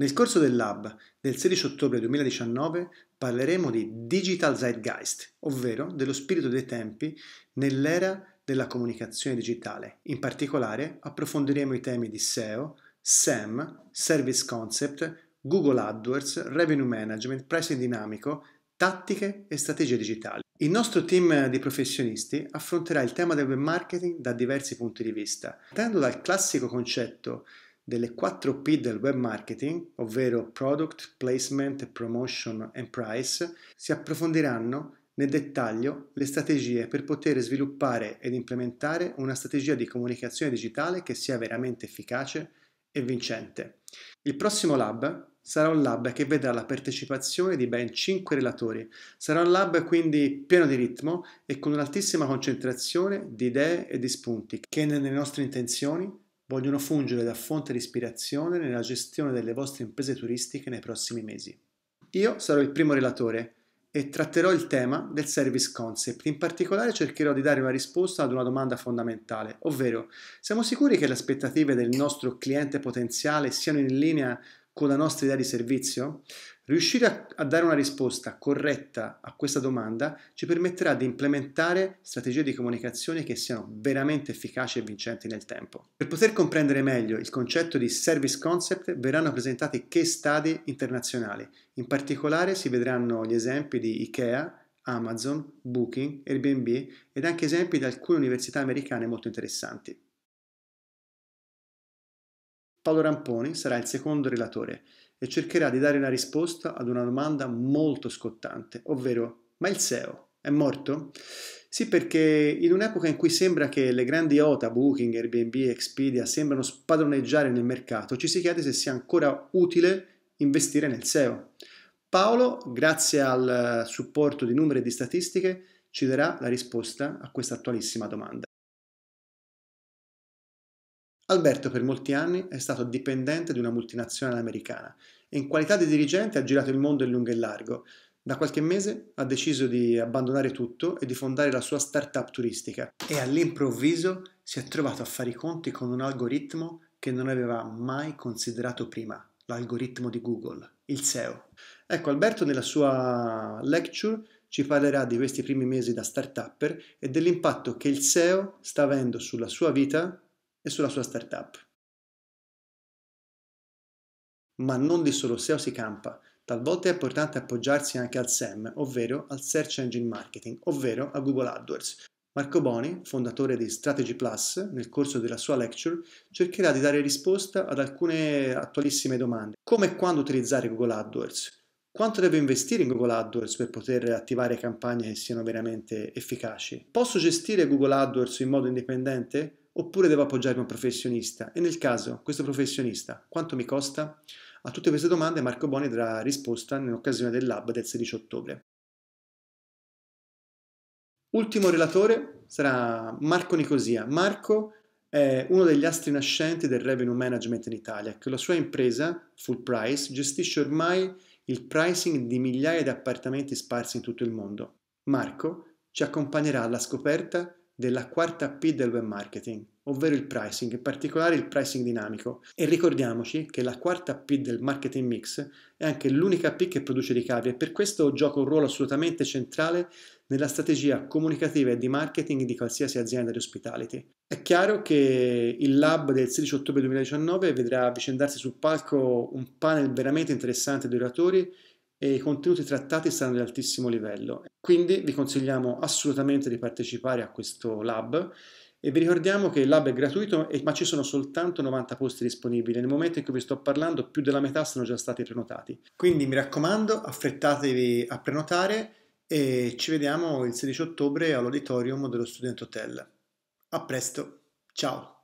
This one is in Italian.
Nel corso del Lab del 16 ottobre 2019 parleremo di Digital Zeitgeist, ovvero dello spirito dei tempi nell'era della comunicazione digitale. In particolare approfondiremo i temi di SEO, SEM, Service Concept, Google AdWords, Revenue Management, Pricing Dinamico, tattiche e strategie digitali. Il nostro team di professionisti affronterà il tema del web marketing da diversi punti di vista, partendo dal classico concetto delle 4 P del web marketing, ovvero Product, Placement, Promotion e Price, si approfondiranno nel dettaglio le strategie per poter sviluppare ed implementare una strategia di comunicazione digitale che sia veramente efficace e vincente. Il prossimo lab sarà un lab che vedrà la partecipazione di ben 5 relatori. Sarà un lab quindi pieno di ritmo e con un'altissima concentrazione di idee e di spunti che nelle nostre intenzioni vogliono fungere da fonte di ispirazione nella gestione delle vostre imprese turistiche nei prossimi mesi. Io sarò il primo relatore e tratterò il tema del service concept. In particolare cercherò di dare una risposta ad una domanda fondamentale, ovvero siamo sicuri che le aspettative del nostro cliente potenziale siano in linea con la nostra idea di servizio? Riuscire a, a, dare una risposta corretta a questa domanda ci permetterà di implementare strategie di comunicazione che siano veramente efficaci e vincenti nel tempo. Per poter comprendere meglio il concetto di service concept verranno presentati case study internazionali. In particolare si vedranno gli esempi di IKEA, Amazon, Booking, Airbnb ed anche esempi di alcune università americane molto interessanti. Paolo Ramponi sarà il secondo relatore e cercherà di dare una risposta ad una domanda molto scottante, ovvero ma il SEO è morto? Sì, perché in un'epoca in cui sembra che le grandi OTA, Booking, Airbnb, Expedia, sembrano spadroneggiare nel mercato, ci si chiede se sia ancora utile investire nel SEO. Paolo, grazie al supporto di numeri e di statistiche, ci darà la risposta a questa attualissima domanda. Alberto per molti anni è stato dipendente di una multinazionale americana e in qualità di dirigente ha girato il mondo in lungo e largo. Da qualche mese ha deciso di abbandonare tutto e di fondare la sua startup turistica e all'improvviso si è trovato a fare i conti con un algoritmo che non aveva mai considerato prima, l'algoritmo di Google, il SEO. Ecco, Alberto nella sua lecture ci parlerà di questi primi mesi da startupper e dell'impatto che il SEO sta avendo sulla sua vita e sulla sua startup. Ma non di solo SEO si campa, talvolta è importante appoggiarsi anche al SEM, ovvero al Search Engine Marketing, ovvero a Google AdWords. Marco Boni, fondatore di Strategy Plus, nel corso della sua lecture cercherà di dare risposta ad alcune attualissime domande, come e quando utilizzare Google AdWords, quanto devo investire in Google AdWords per poter attivare campagne che siano veramente efficaci? Posso gestire Google AdWords in modo indipendente? oppure devo appoggiarmi a un professionista? E nel caso, questo professionista, quanto mi costa? A tutte queste domande Marco Boni darà risposta nell'occasione occasione del lab del 16 ottobre. Ultimo relatore sarà Marco Nicosia. Marco è uno degli astri nascenti del revenue management in Italia, che la sua impresa, Full Price, gestisce ormai il pricing di migliaia di appartamenti sparsi in tutto il mondo. Marco ci accompagnerà alla scoperta della quarta P del web marketing, ovvero il pricing, in particolare il pricing dinamico. E ricordiamoci che la quarta P del marketing mix è anche l'unica P che produce ricavi e per questo gioca un ruolo assolutamente centrale nella strategia comunicativa e di marketing di qualsiasi azienda di hospitality. È chiaro che il lab del 16 ottobre 2019 vedrà avvicendarsi sul palco un panel veramente interessante di oratori e i contenuti trattati saranno di altissimo livello. Quindi vi consigliamo assolutamente di partecipare a questo lab e vi ricordiamo che il lab è gratuito ma ci sono soltanto 90 posti disponibili. Nel momento in cui vi sto parlando più della metà sono già stati prenotati. Quindi mi raccomando affrettatevi a prenotare e ci vediamo il 16 ottobre all'auditorium dello Student Hotel. A presto, ciao!